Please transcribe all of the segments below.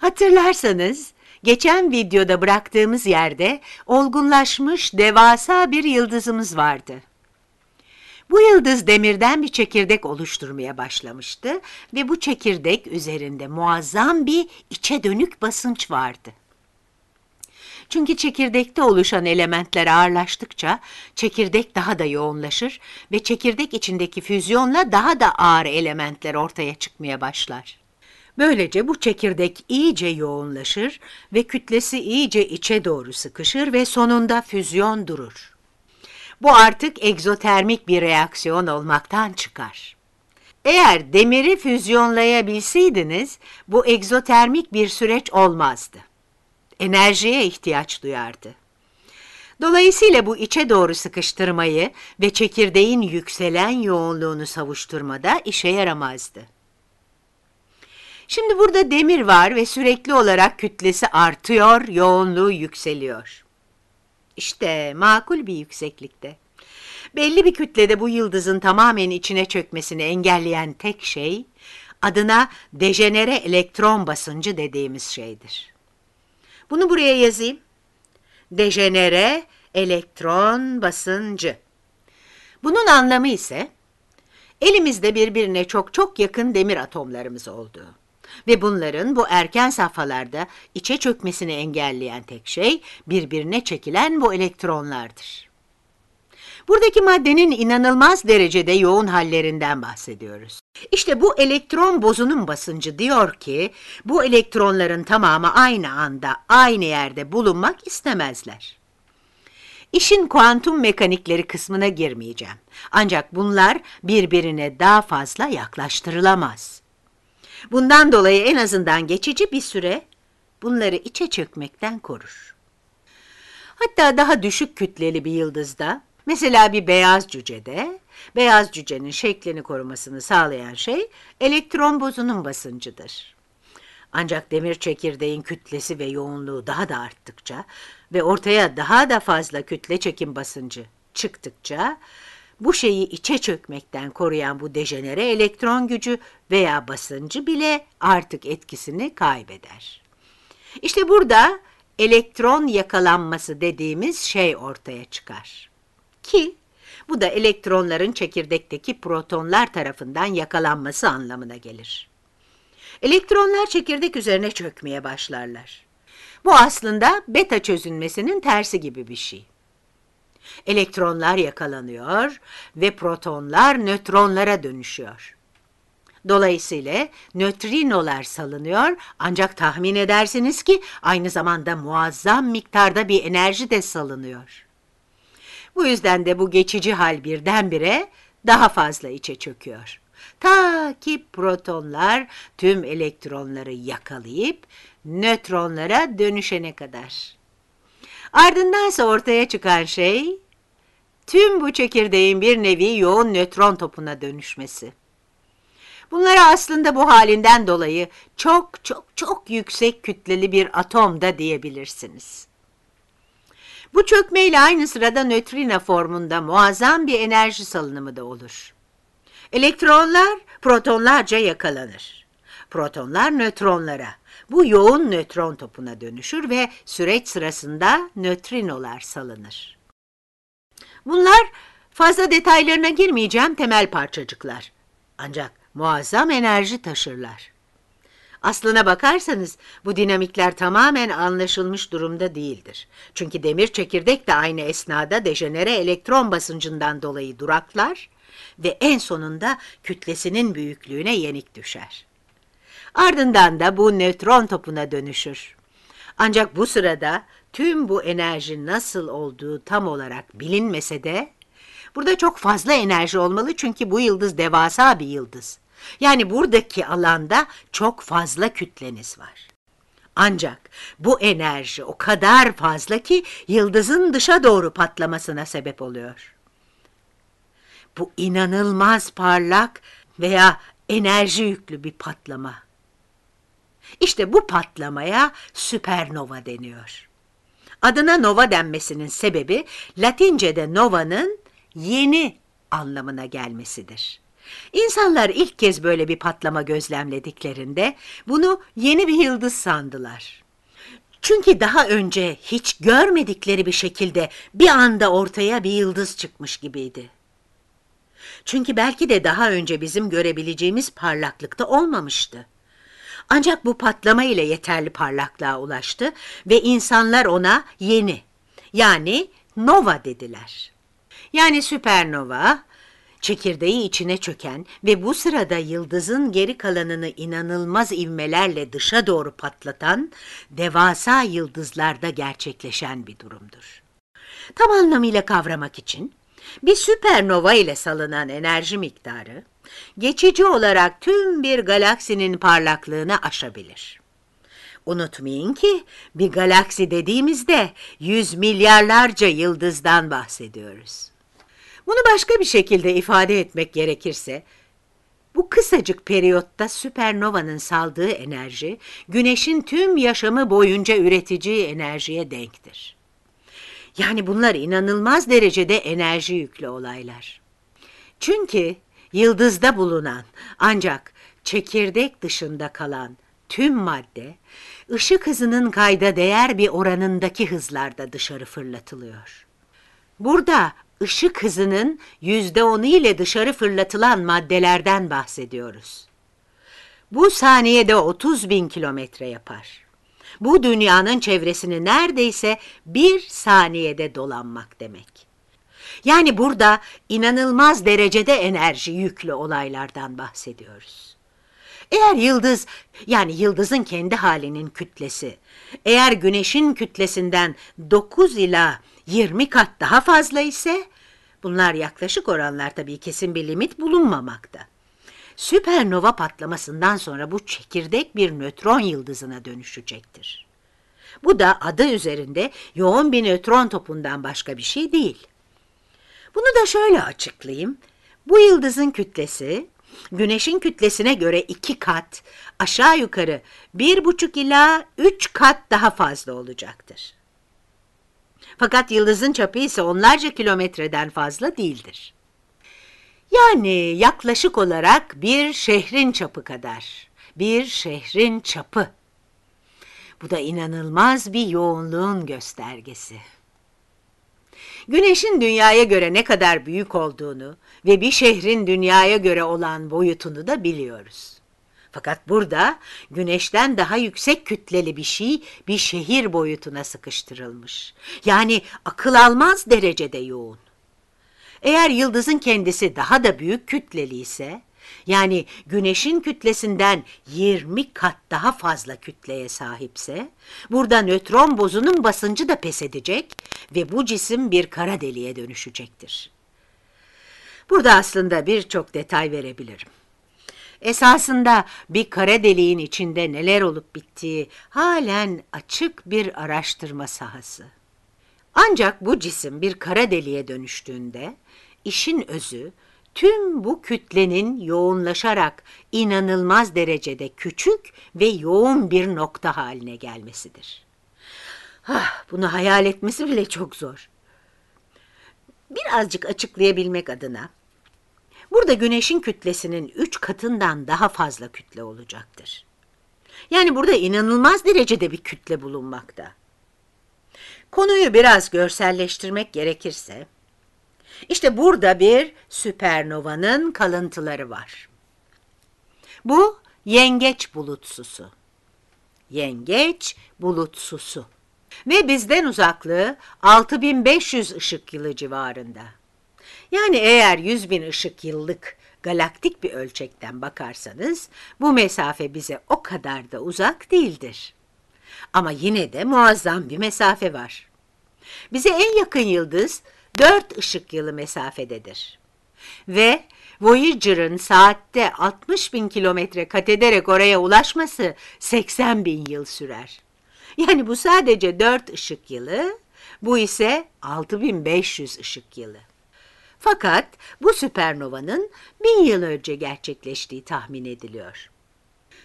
Hatırlarsanız geçen videoda bıraktığımız yerde olgunlaşmış devasa bir yıldızımız vardı. Bu yıldız demirden bir çekirdek oluşturmaya başlamıştı ve bu çekirdek üzerinde muazzam bir içe dönük basınç vardı. Çünkü çekirdekte oluşan elementler ağırlaştıkça çekirdek daha da yoğunlaşır ve çekirdek içindeki füzyonla daha da ağır elementler ortaya çıkmaya başlar. Böylece bu çekirdek iyice yoğunlaşır ve kütlesi iyice içe doğru sıkışır ve sonunda füzyon durur. Bu artık egzotermik bir reaksiyon olmaktan çıkar. Eğer demiri füzyonlayabilseydiniz bu egzotermik bir süreç olmazdı. Enerjiye ihtiyaç duyardı. Dolayısıyla bu içe doğru sıkıştırmayı ve çekirdeğin yükselen yoğunluğunu savuşturmada işe yaramazdı. Şimdi burada demir var ve sürekli olarak kütlesi artıyor, yoğunluğu yükseliyor. İşte makul bir yükseklikte. Belli bir kütlede bu yıldızın tamamen içine çökmesini engelleyen tek şey, adına dejenere elektron basıncı dediğimiz şeydir. Bunu buraya yazayım. Dejenere elektron basıncı. Bunun anlamı ise elimizde birbirine çok çok yakın demir atomlarımız olduğu. Ve bunların bu erken safhalarda içe çökmesini engelleyen tek şey birbirine çekilen bu elektronlardır. Buradaki maddenin inanılmaz derecede yoğun hallerinden bahsediyoruz. İşte bu elektron bozunun basıncı diyor ki bu elektronların tamamı aynı anda aynı yerde bulunmak istemezler. İşin kuantum mekanikleri kısmına girmeyeceğim. Ancak bunlar birbirine daha fazla yaklaştırılamaz. Bundan dolayı en azından geçici bir süre bunları içe çökmekten korur. Hatta daha düşük kütleli bir yıldızda, mesela bir beyaz cücede, beyaz cücenin şeklini korumasını sağlayan şey elektron bozunun basıncıdır. Ancak demir çekirdeğin kütlesi ve yoğunluğu daha da arttıkça ve ortaya daha da fazla kütle çekim basıncı çıktıkça bu şeyi içe çökmekten koruyan bu dejenere elektron gücü veya basıncı bile artık etkisini kaybeder. İşte burada elektron yakalanması dediğimiz şey ortaya çıkar. Ki bu da elektronların çekirdekteki protonlar tarafından yakalanması anlamına gelir. Elektronlar çekirdek üzerine çökmeye başlarlar. Bu aslında beta çözünmesinin tersi gibi bir şey. Elektronlar yakalanıyor ve protonlar nötronlara dönüşüyor. Dolayısıyla nötrinolar salınıyor ancak tahmin edersiniz ki aynı zamanda muazzam miktarda bir enerji de salınıyor. Bu yüzden de bu geçici hal birdenbire daha fazla içe çöküyor. Ta ki protonlar tüm elektronları yakalayıp nötronlara dönüşene kadar. Ardındansa ortaya çıkan şey, tüm bu çekirdeğin bir nevi yoğun nötron topuna dönüşmesi. Bunlara aslında bu halinden dolayı çok çok çok yüksek kütleli bir atom da diyebilirsiniz. Bu çökmeyle aynı sırada nötrina formunda muazzam bir enerji salınımı da olur. Elektronlar protonlarca yakalanır. Protonlar nötronlara, bu yoğun nötron topuna dönüşür ve süreç sırasında nötrinolar salınır. Bunlar fazla detaylarına girmeyeceğim temel parçacıklar. Ancak muazzam enerji taşırlar. Aslına bakarsanız bu dinamikler tamamen anlaşılmış durumda değildir. Çünkü demir çekirdek de aynı esnada dejenere elektron basıncından dolayı duraklar ve en sonunda kütlesinin büyüklüğüne yenik düşer. Ardından da bu nötron topuna dönüşür. Ancak bu sırada tüm bu enerji nasıl olduğu tam olarak bilinmese de burada çok fazla enerji olmalı çünkü bu yıldız devasa bir yıldız. Yani buradaki alanda çok fazla kütleniz var. Ancak bu enerji o kadar fazla ki yıldızın dışa doğru patlamasına sebep oluyor. Bu inanılmaz parlak veya enerji yüklü bir patlama. İşte bu patlamaya süpernova deniyor. Adına nova denmesinin sebebi Latince'de nova'nın yeni anlamına gelmesidir. İnsanlar ilk kez böyle bir patlama gözlemlediklerinde bunu yeni bir yıldız sandılar. Çünkü daha önce hiç görmedikleri bir şekilde bir anda ortaya bir yıldız çıkmış gibiydi. Çünkü belki de daha önce bizim görebileceğimiz parlaklıkta olmamıştı. Ancak bu patlama ile yeterli parlaklığa ulaştı ve insanlar ona yeni yani nova dediler. Yani süpernova, çekirdeği içine çöken ve bu sırada yıldızın geri kalanını inanılmaz ivmelerle dışa doğru patlatan devasa yıldızlarda gerçekleşen bir durumdur. Tam anlamıyla kavramak için bir süpernova ile salınan enerji miktarı geçici olarak tüm bir galaksinin parlaklığını aşabilir. Unutmayın ki bir galaksi dediğimizde yüz milyarlarca yıldızdan bahsediyoruz. Bunu başka bir şekilde ifade etmek gerekirse, bu kısacık periyotta süpernovanın saldığı enerji, güneşin tüm yaşamı boyunca üreteceği enerjiye denktir. Yani bunlar inanılmaz derecede enerji yüklü olaylar. Çünkü yıldızda bulunan ancak çekirdek dışında kalan tüm madde ışık hızının kayda değer bir oranındaki hızlarda dışarı fırlatılıyor. Burada ışık hızının yüzde onu ile dışarı fırlatılan maddelerden bahsediyoruz. Bu saniyede 30 bin kilometre yapar. Bu dünyanın çevresini neredeyse bir saniyede dolanmak demek. Yani burada inanılmaz derecede enerji yüklü olaylardan bahsediyoruz. Eğer yıldız, yani yıldızın kendi halinin kütlesi, eğer güneşin kütlesinden 9 ila 20 kat daha fazla ise, bunlar yaklaşık oranlar tabii kesin bir limit bulunmamakta. Süpernova patlamasından sonra bu çekirdek bir nötron yıldızına dönüşecektir. Bu da adı üzerinde yoğun bir nötron topundan başka bir şey değil. Bunu da şöyle açıklayayım. Bu yıldızın kütlesi güneşin kütlesine göre iki kat aşağı yukarı bir buçuk ila üç kat daha fazla olacaktır. Fakat yıldızın çapı ise onlarca kilometreden fazla değildir. Yani yaklaşık olarak bir şehrin çapı kadar. Bir şehrin çapı. Bu da inanılmaz bir yoğunluğun göstergesi güneşin dünyaya göre ne kadar büyük olduğunu ve bir şehrin dünyaya göre olan boyutunu da biliyoruz. Fakat burada güneşten daha yüksek kütleli bir şey bir şehir boyutuna sıkıştırılmış. Yani akıl almaz derecede yoğun. Eğer yıldızın kendisi daha da büyük kütleli ise yani güneşin kütlesinden 20 kat daha fazla kütleye sahipse, burada nötron bozunun basıncı da pes edecek ve bu cisim bir kara deliğe dönüşecektir. Burada aslında birçok detay verebilirim. Esasında bir kara deliğin içinde neler olup bittiği halen açık bir araştırma sahası. Ancak bu cisim bir kara deliğe dönüştüğünde işin özü Tüm bu kütlenin yoğunlaşarak inanılmaz derecede küçük ve yoğun bir nokta haline gelmesidir. Ah, bunu hayal etmesi bile çok zor. Birazcık açıklayabilmek adına burada güneşin kütlesinin üç katından daha fazla kütle olacaktır. Yani burada inanılmaz derecede bir kütle bulunmakta. Konuyu biraz görselleştirmek gerekirse, işte burada bir süpernovanın kalıntıları var. Bu yengeç bulutsusu. Yengeç bulutsusu. Ve bizden uzaklığı 6500 ışık yılı civarında. Yani eğer 100 bin ışık yıllık galaktik bir ölçekten bakarsanız bu mesafe bize o kadar da uzak değildir. Ama yine de muazzam bir mesafe var. Bize en yakın yıldız 4 ışık yılı mesafededir. Ve Voyager'ın saatte 60 bin kilometre kat ederek oraya ulaşması 80 bin yıl sürer. Yani bu sadece 4 ışık yılı, bu ise 6500 ışık yılı. Fakat bu süpernovanın bin yıl önce gerçekleştiği tahmin ediliyor.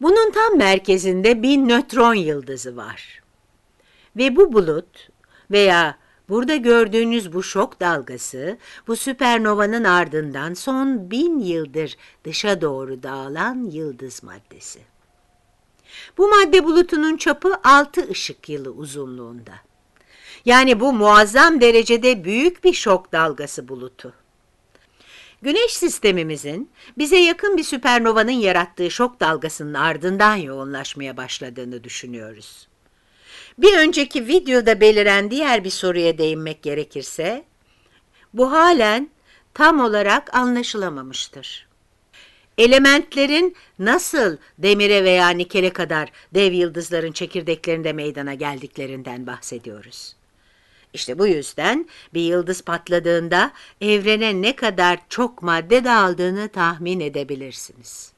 Bunun tam merkezinde bin nötron yıldızı var. Ve bu bulut veya Burada gördüğünüz bu şok dalgası, bu süpernovanın ardından son bin yıldır dışa doğru dağılan yıldız maddesi. Bu madde bulutunun çapı 6 ışık yılı uzunluğunda. Yani bu muazzam derecede büyük bir şok dalgası bulutu. Güneş sistemimizin bize yakın bir süpernovanın yarattığı şok dalgasının ardından yoğunlaşmaya başladığını düşünüyoruz. Bir önceki videoda beliren diğer bir soruya değinmek gerekirse, bu halen tam olarak anlaşılamamıştır. Elementlerin nasıl demire veya nikele kadar dev yıldızların çekirdeklerinde meydana geldiklerinden bahsediyoruz. İşte bu yüzden bir yıldız patladığında evrene ne kadar çok madde dağıldığını tahmin edebilirsiniz.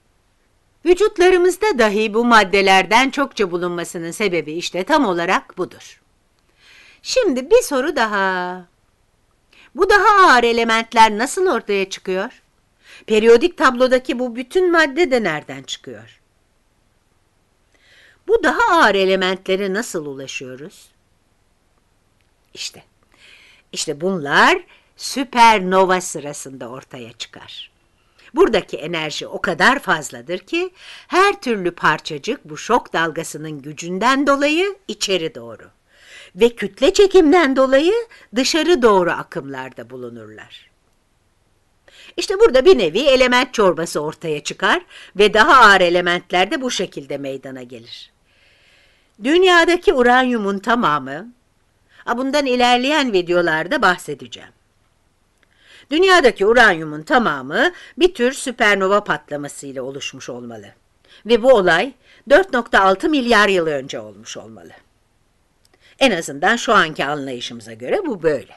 Vücutlarımızda dahi bu maddelerden çokça bulunmasının sebebi işte tam olarak budur. Şimdi bir soru daha. Bu daha ağır elementler nasıl ortaya çıkıyor? Periyodik tablodaki bu bütün madde de nereden çıkıyor? Bu daha ağır elementlere nasıl ulaşıyoruz? İşte, işte bunlar süpernova sırasında ortaya çıkar. Buradaki enerji o kadar fazladır ki her türlü parçacık bu şok dalgasının gücünden dolayı içeri doğru ve kütle çekimden dolayı dışarı doğru akımlarda bulunurlar. İşte burada bir nevi element çorbası ortaya çıkar ve daha ağır elementler de bu şekilde meydana gelir. Dünyadaki uranyumun tamamı, bundan ilerleyen videolarda bahsedeceğim Dünyadaki uranyumun tamamı bir tür süpernova patlamasıyla oluşmuş olmalı. Ve bu olay 4.6 milyar yıl önce olmuş olmalı. En azından şu anki anlayışımıza göre bu böyle.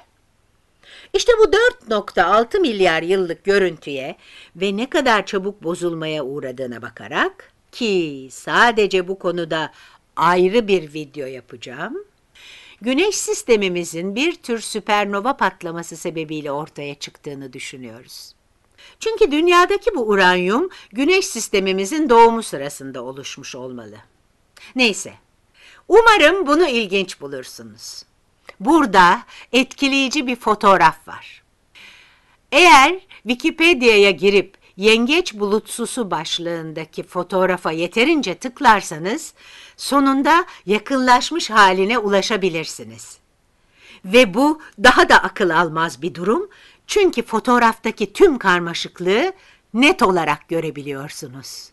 İşte bu 4.6 milyar yıllık görüntüye ve ne kadar çabuk bozulmaya uğradığına bakarak ki sadece bu konuda ayrı bir video yapacağım. Güneş sistemimizin bir tür süpernova patlaması sebebiyle ortaya çıktığını düşünüyoruz. Çünkü dünyadaki bu uranyum güneş sistemimizin doğumu sırasında oluşmuş olmalı. Neyse, umarım bunu ilginç bulursunuz. Burada etkileyici bir fotoğraf var. Eğer Wikipedia'ya girip yengeç bulutsusu başlığındaki fotoğrafa yeterince tıklarsanız sonunda yakınlaşmış haline ulaşabilirsiniz. Ve bu daha da akıl almaz bir durum çünkü fotoğraftaki tüm karmaşıklığı net olarak görebiliyorsunuz.